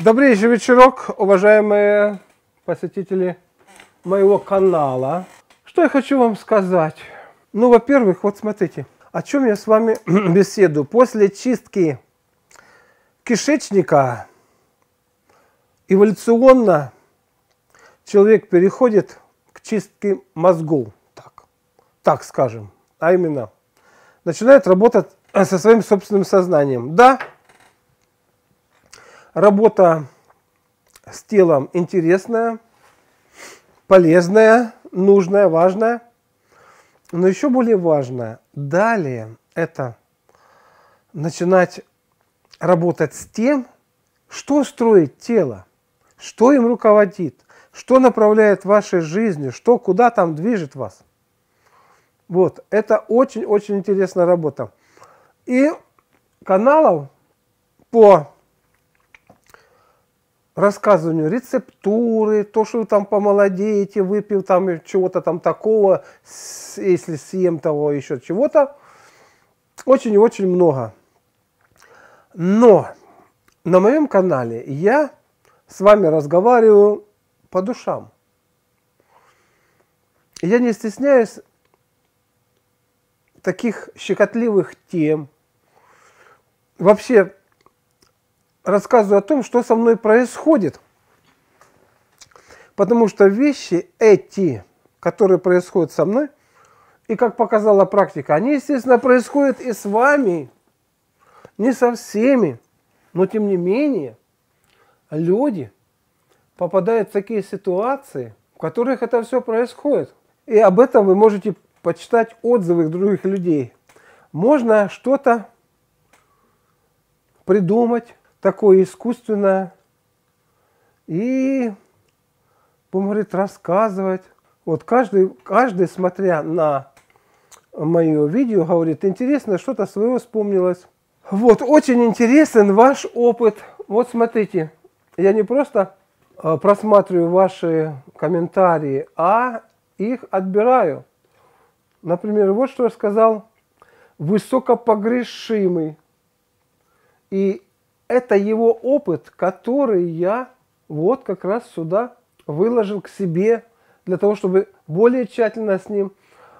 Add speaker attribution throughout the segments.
Speaker 1: Добрейший вечерок, уважаемые посетители моего канала. Что я хочу вам сказать? Ну, во-первых, вот смотрите, о чем я с вами беседую. После чистки кишечника эволюционно человек переходит к чистке мозгов, так, так скажем, а именно начинает работать со своим собственным сознанием. Да, Работа с телом интересная, полезная, нужная, важная. Но еще более важно, далее это начинать работать с тем, что строит тело, что им руководит, что направляет вашей жизнью, что куда там движет вас. Вот, это очень-очень интересная работа. И каналов по рассказыванию рецептуры, то, что вы там помолодеете, выпив там чего-то там такого, если съем того еще чего-то. Очень и очень много. Но на моем канале я с вами разговариваю по душам. Я не стесняюсь таких щекотливых тем. Вообще рассказываю о том, что со мной происходит. Потому что вещи эти, которые происходят со мной, и как показала практика, они, естественно, происходят и с вами, не со всеми, но тем не менее люди попадают в такие ситуации, в которых это все происходит. И об этом вы можете почитать отзывы других людей. Можно что-то придумать, такое искусственное. И будем, говорит, рассказывать. Вот каждый, каждый, смотря на мое видео, говорит, интересно, что-то свое вспомнилось. Вот, очень интересен ваш опыт. Вот смотрите, я не просто э, просматриваю ваши комментарии, а их отбираю. Например, вот что я сказал высокопогрешимый. И это его опыт, который я вот как раз сюда выложил к себе, для того, чтобы более тщательно с ним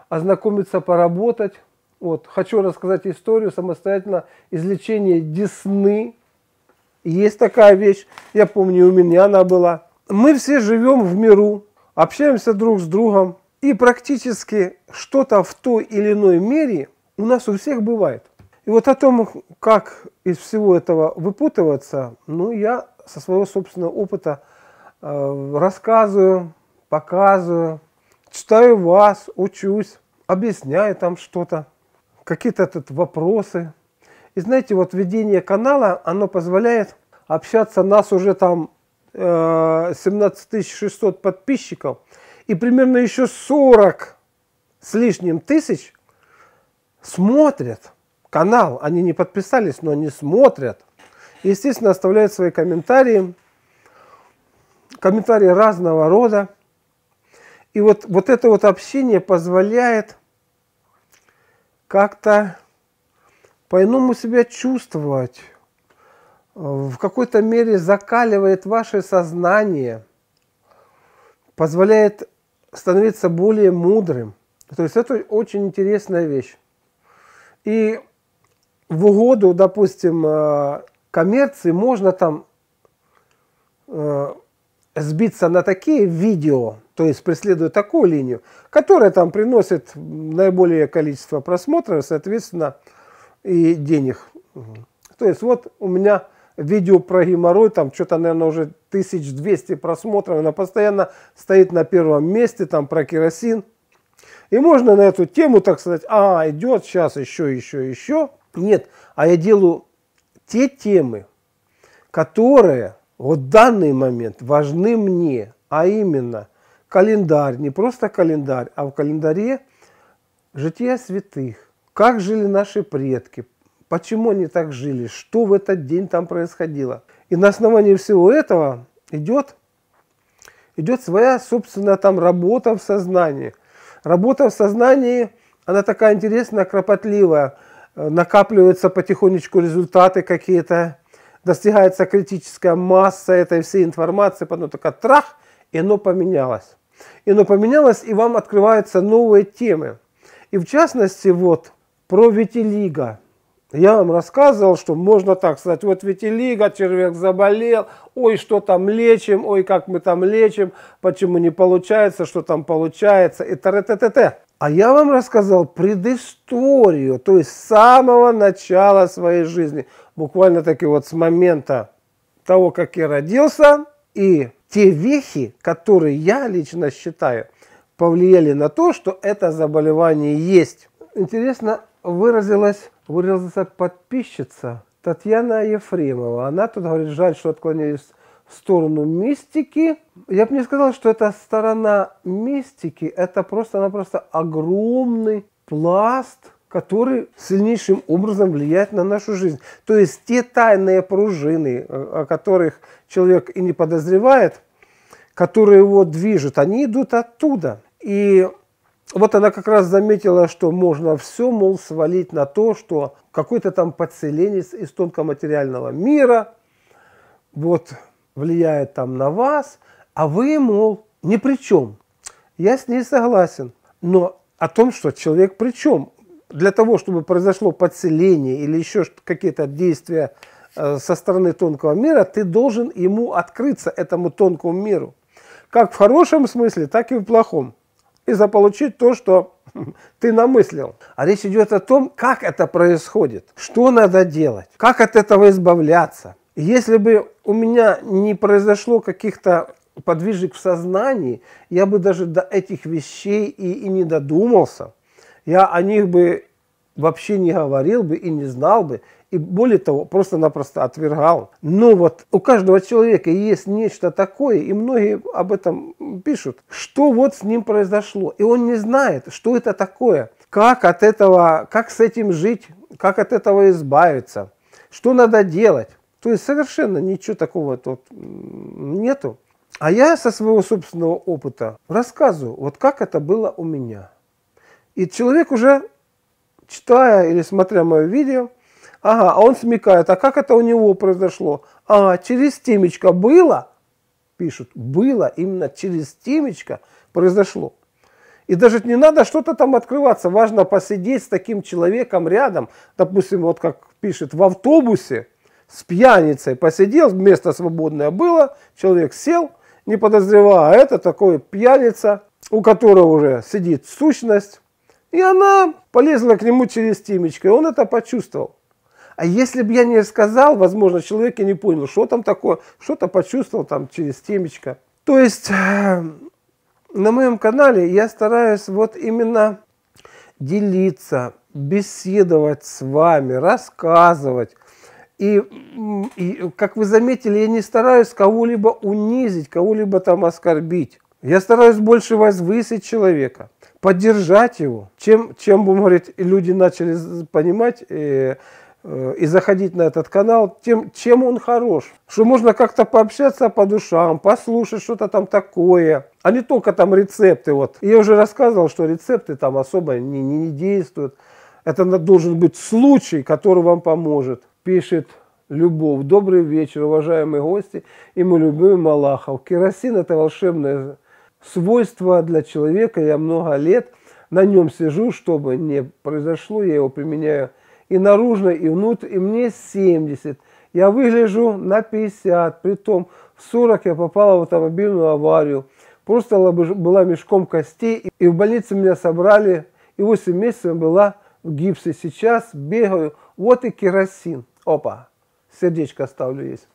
Speaker 1: ознакомиться, поработать. Вот. Хочу рассказать историю самостоятельно излечения десны. Есть такая вещь, я помню, у меня она была. Мы все живем в миру, общаемся друг с другом, и практически что-то в той или иной мере у нас у всех бывает. И вот о том, как из всего этого выпутываться, ну, я со своего собственного опыта э, рассказываю, показываю, читаю вас, учусь, объясняю там что-то, какие-то тут вопросы. И знаете, вот ведение канала, оно позволяет общаться нас уже там э, 17 600 подписчиков и примерно еще 40 с лишним тысяч смотрят – канал. Они не подписались, но они смотрят. И, естественно, оставляют свои комментарии. Комментарии разного рода. И вот, вот это вот общение позволяет как-то по-иному себя чувствовать. В какой-то мере закаливает ваше сознание. Позволяет становиться более мудрым. То есть это очень интересная вещь. И в угоду, допустим, э, коммерции можно там э, сбиться на такие видео, то есть преследуя такую линию, которая там приносит наиболее количество просмотров, соответственно, и денег. То есть вот у меня видео про геморрой, там что-то, наверное, уже 1200 просмотров, она постоянно стоит на первом месте, там про керосин. И можно на эту тему, так сказать, а, идет сейчас еще, еще, еще. Нет, а я делаю те темы, которые вот в данный момент важны мне, а именно календарь, не просто календарь, а в календаре жития святых. Как жили наши предки, почему они так жили, что в этот день там происходило. И на основании всего этого идет, идет своя собственная там работа в сознании. Работа в сознании, она такая интересная, кропотливая – Э, накапливаются потихонечку результаты какие-то, достигается критическая масса этой всей информации, потом только трах, и оно поменялось. И оно поменялось, и вам открываются новые темы. И в частности, вот, про витилиго. Я вам рассказывал, что можно так сказать, вот витилиго, человек заболел, ой, что там лечим, ой, как мы там лечим, почему не получается, что там получается, и т.р. А я вам рассказал предысторию, то есть с самого начала своей жизни, буквально таки вот с момента того, как я родился, и те вехи, которые я лично считаю, повлияли на то, что это заболевание есть. Интересно выразилась, выразилась подписчица Татьяна Ефремова. Она тут говорит, жаль, что отклонились сторону мистики. Я бы не сказал, что это сторона мистики, это просто-напросто огромный пласт, который сильнейшим образом влияет на нашу жизнь. То есть те тайные пружины, э, о которых человек и не подозревает, которые его движут, они идут оттуда. И вот она как раз заметила, что можно все, мол, свалить на то, что какой-то там подселенец из тонкоматериального мира, вот влияет там на вас, а вы, мол, ни при чем. Я с ней согласен. Но о том, что человек при чем? Для того, чтобы произошло подселение или еще какие-то действия э, со стороны тонкого мира, ты должен ему открыться, этому тонкому миру. Как в хорошем смысле, так и в плохом. И заполучить то, что ты намыслил. А речь идет о том, как это происходит, что надо делать, как от этого избавляться, если бы у меня не произошло каких-то подвижек в сознании, я бы даже до этих вещей и, и не додумался. Я о них бы вообще не говорил бы и не знал бы, и более того, просто-напросто отвергал. Но вот у каждого человека есть нечто такое, и многие об этом пишут, что вот с ним произошло, и он не знает, что это такое, как от этого, как с этим жить, как от этого избавиться, что надо делать. То есть совершенно ничего такого тут нету. А я со своего собственного опыта рассказываю, вот как это было у меня. И человек уже, читая или смотря мое видео, ага, а он смекает, а как это у него произошло? А, через темечко было, пишут, было именно через темечко произошло. И даже не надо что-то там открываться, важно посидеть с таким человеком рядом, допустим, вот как пишет, в автобусе, с пьяницей посидел, место свободное было, человек сел, не подозревая, а это такой пьяница, у которого уже сидит сущность, и она полезла к нему через темечко, и он это почувствовал. А если бы я не сказал, возможно, человек и не понял, что там такое, что-то почувствовал там через темечко. То есть э, на моем канале я стараюсь вот именно делиться, беседовать с вами, рассказывать, и, и, как вы заметили, я не стараюсь кого-либо унизить, кого-либо там оскорбить. Я стараюсь больше возвысить человека, поддержать его, чем, чем бы говорить, люди начали понимать э, э, и заходить на этот канал, тем, чем он хорош. Что можно как-то пообщаться по душам, послушать что-то там такое, а не только там рецепты. Вот. Я уже рассказывал, что рецепты там особо не, не, не действуют. Это должен быть случай, который вам поможет пишет Любовь. Добрый вечер, уважаемые гости и мой любимый Малахов. Керосин – это волшебное свойство для человека. Я много лет на нем сижу, чтобы не произошло. Я его применяю и наружно, и внутрь. И мне 70. Я выгляжу на 50. том в 40 я попала в автомобильную аварию. Просто была мешком костей. И в больнице меня собрали. И 8 месяцев была в гипсе. Сейчас бегаю. Вот и керосин. Опа, сердечко ставлю есть.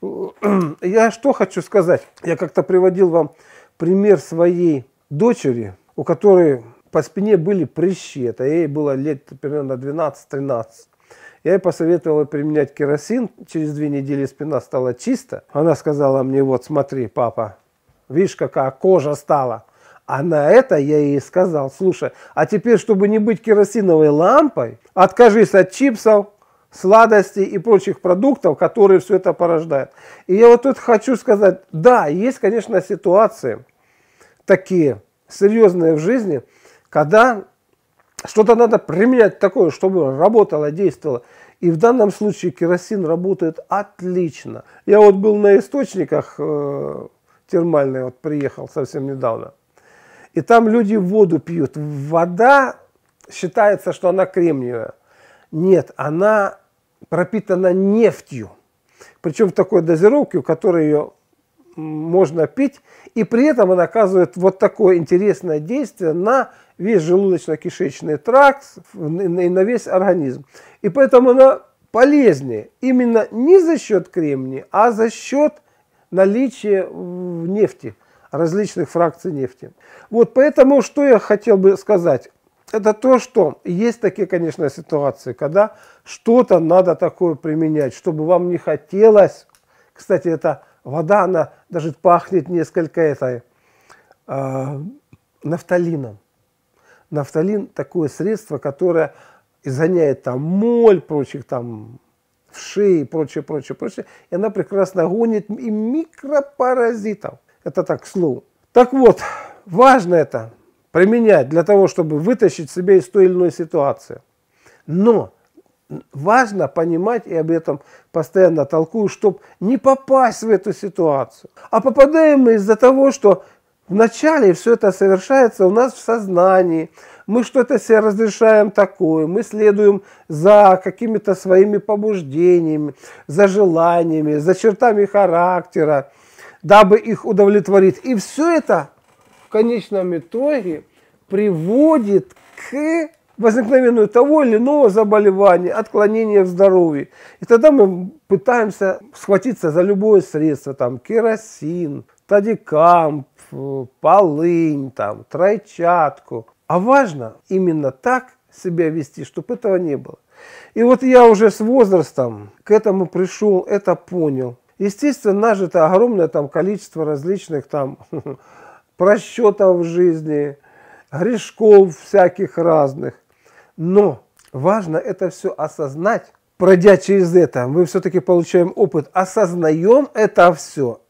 Speaker 1: Я что хочу сказать. Я как-то приводил вам пример своей дочери, у которой по спине были прыщи. Это ей было лет примерно 12-13. Я ей посоветовал применять керосин. Через две недели спина стала чиста. Она сказала мне, вот смотри, папа, видишь, какая кожа стала. А на это я ей сказал, слушай, а теперь, чтобы не быть керосиновой лампой, откажись от чипсов, сладостей и прочих продуктов, которые все это порождает. И я вот тут хочу сказать, да, есть, конечно, ситуации такие серьезные в жизни, когда что-то надо применять такое, чтобы работало, действовало. И в данном случае керосин работает отлично. Я вот был на источниках э, термальные, вот приехал совсем недавно. И там люди воду пьют. Вода считается, что она кремниевая. Нет, она пропитана нефтью. Причем в такой дозировке, в которой ее можно пить. И при этом она оказывает вот такое интересное действие на весь желудочно-кишечный тракт и на весь организм. И поэтому она полезнее именно не за счет кремния, а за счет наличия в нефти, различных фракций нефти. Вот поэтому, что я хотел бы сказать это то, что есть такие, конечно, ситуации, когда что-то надо такое применять, чтобы вам не хотелось. Кстати, эта вода, она даже пахнет несколько этой э, нафталином. Нафталин такое средство, которое изгоняет там моль, прочих там в шее и прочее, прочее, прочее. И она прекрасно гонит и микропаразитов. Это так, к Так вот, важно это применять для того, чтобы вытащить себя из той или иной ситуации. Но важно понимать и об этом постоянно толкую, чтобы не попасть в эту ситуацию. А попадаем мы из-за того, что вначале все это совершается у нас в сознании. Мы что-то себе разрешаем такое, мы следуем за какими-то своими побуждениями, за желаниями, за чертами характера, дабы их удовлетворить. И все это конечном итоге приводит к возникновению того или иного заболевания, отклонения в здоровье. И тогда мы пытаемся схватиться за любое средство, там керосин, тадикамп, полынь, там, тройчатку. А важно именно так себя вести, чтобы этого не было. И вот я уже с возрастом к этому пришел, это понял. Естественно, это огромное там количество различных там просчетов в жизни, грешков всяких разных. Но важно это все осознать, пройдя через это, мы все-таки получаем опыт, осознаем это все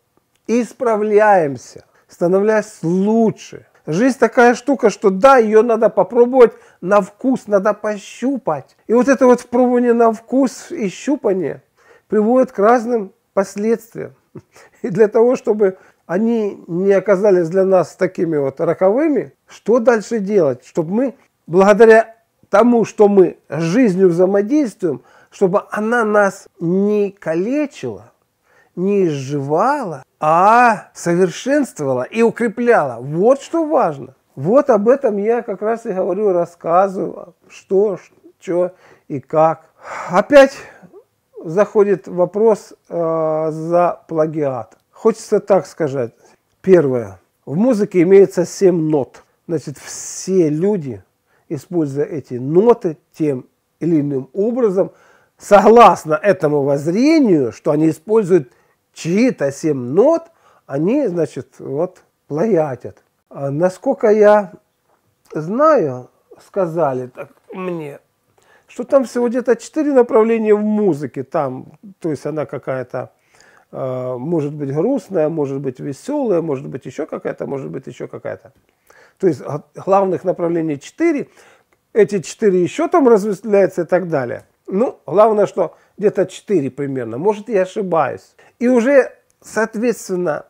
Speaker 1: и исправляемся, становляясь лучше. Жизнь такая штука, что да, ее надо попробовать на вкус, надо пощупать. И вот это вот пробование на вкус и щупание приводит к разным последствиям. И для того, чтобы они не оказались для нас такими вот роковыми, что дальше делать, чтобы мы, благодаря тому, что мы с жизнью взаимодействуем, чтобы она нас не калечила, не изживала, а совершенствовала и укрепляла. Вот что важно. Вот об этом я как раз и говорю, рассказываю, что, что и как. Опять заходит вопрос э, за плагиат. Хочется так сказать. Первое. В музыке имеется семь нот. Значит, все люди, используя эти ноты тем или иным образом, согласно этому воззрению, что они используют чьи-то 7 нот, они, значит, вот плагиатят. А насколько я знаю, сказали так мне, что там всего где-то четыре направления в музыке, там, то есть она какая-то а, может быть грустная, может быть веселая, может быть еще какая-то, может быть еще какая-то. То есть главных направлений четыре, эти четыре еще там разветвляются и так далее. Ну, главное, что где-то четыре примерно, может я ошибаюсь. И уже, соответственно,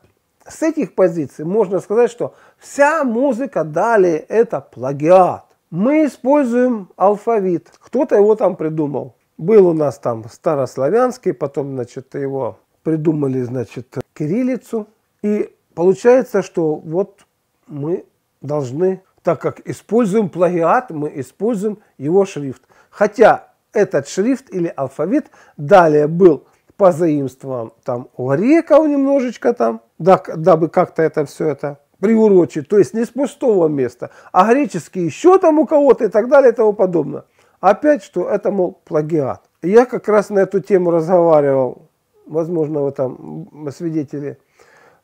Speaker 1: с этих позиций можно сказать, что вся музыка далее это плагиат. Мы используем алфавит. Кто-то его там придумал. Был у нас там старославянский, потом, значит, его придумали, значит, кириллицу. И получается, что вот мы должны, так как используем плагиат, мы используем его шрифт. Хотя этот шрифт или алфавит далее был позаимствован там у греков немножечко там, дабы как-то это все это приурочить, то есть не с пустого места, а греческий еще там у кого-то и так далее и тому подобное. Опять, что это, мол, плагиат. Я как раз на эту тему разговаривал Возможно, вы там свидетели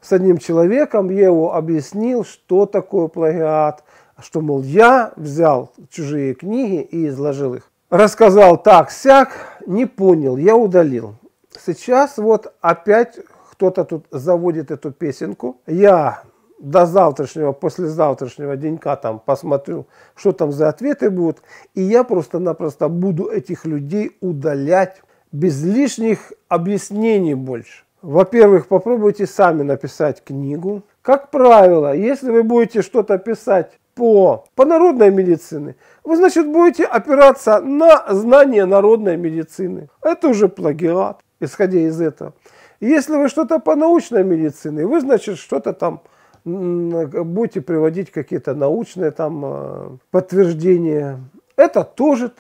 Speaker 1: с одним человеком, я его объяснил, что такое плагиат, что, мол, я взял чужие книги и изложил их. Рассказал так-сяк, не понял, я удалил. Сейчас вот опять кто-то тут заводит эту песенку. Я до завтрашнего, послезавтрашнего денька там посмотрю, что там за ответы будут. И я просто-напросто буду этих людей удалять без лишних объяснений больше. Во-первых, попробуйте сами написать книгу. Как правило, если вы будете что-то писать по, по народной медицине, вы, значит, будете опираться на знания народной медицины. Это уже плагиат, исходя из этого. Если вы что-то по научной медицине, вы, значит, что-то там будете приводить какие-то научные там э, подтверждения. Это тоже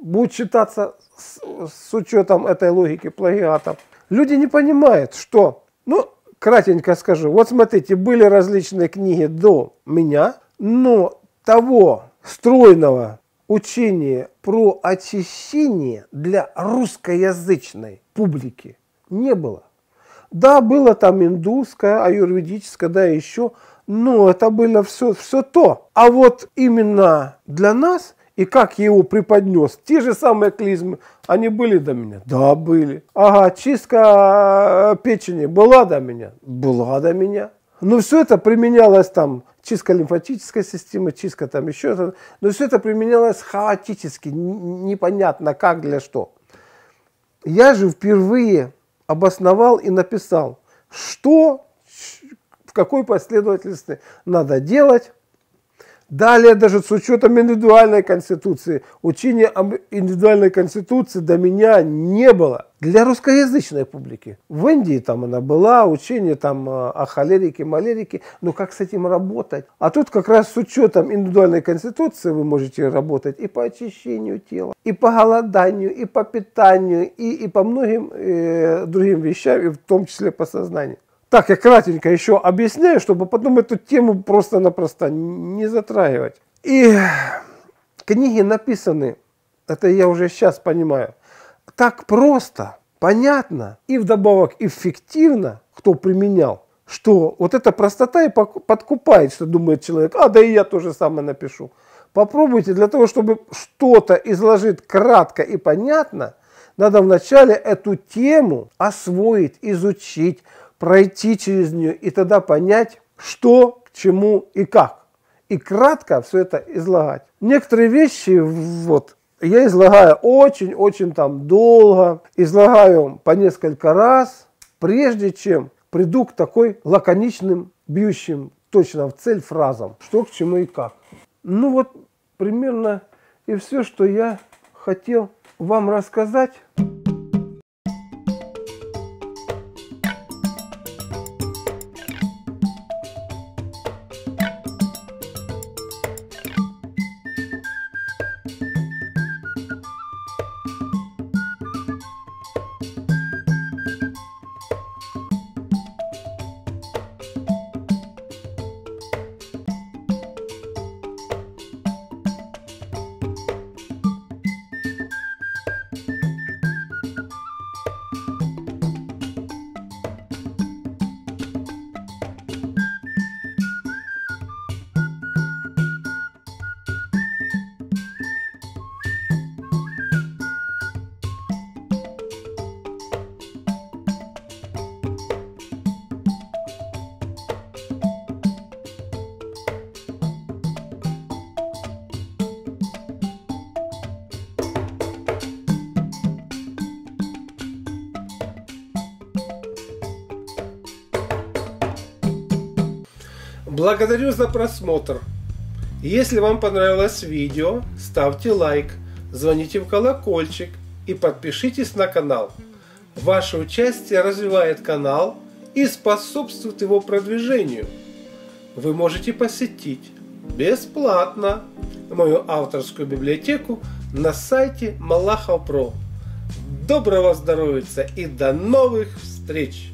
Speaker 1: будет считаться с, с учетом этой логики плагиатом. Люди не понимают, что, ну, кратенько скажу, вот смотрите, были различные книги до меня, но того стройного учения про очищение для русскоязычной публики не было. Да, было там индусское, аюрведическое, да, еще, но это было все, все то. А вот именно для нас и как я его преподнес? Те же самые клизмы, они были до меня? Да, были. Ага, чистка э, печени была до меня? Была до меня. Но ну, все это применялось там, чистка лимфатической системы, чистка там еще, но все это применялось хаотически, непонятно как, для что. Я же впервые обосновал и написал, что, в какой последовательности надо делать, Далее даже с учетом индивидуальной конституции. Учения об индивидуальной конституции до меня не было. Для русскоязычной публики. В Индии там она была, учение там а, о холерике, малерике. Но как с этим работать? А тут как раз с учетом индивидуальной конституции вы можете работать и по очищению тела, и по голоданию, и по питанию, и, и по многим э, другим вещам, и в том числе по сознанию. Так, я кратенько еще объясняю, чтобы потом эту тему просто-напросто не затрагивать. И книги написаны, это я уже сейчас понимаю, так просто, понятно и вдобавок эффективно, кто применял, что вот эта простота и подкупает, что думает человек, а да и я тоже самое напишу. Попробуйте для того, чтобы что-то изложить кратко и понятно, надо вначале эту тему освоить, изучить, пройти через нее и тогда понять, что, к чему и как. И кратко все это излагать. Некоторые вещи вот, я излагаю очень-очень там долго, излагаю по несколько раз, прежде чем приду к такой лаконичным, бьющим точно в цель фразам, что к чему и как. Ну вот примерно и все, что я хотел вам рассказать. Благодарю за просмотр. Если вам понравилось видео, ставьте лайк, звоните в колокольчик и подпишитесь на канал. Ваше участие развивает канал и способствует его продвижению. Вы можете посетить бесплатно мою авторскую библиотеку на сайте Малахов Про. Доброго здоровья и до новых встреч!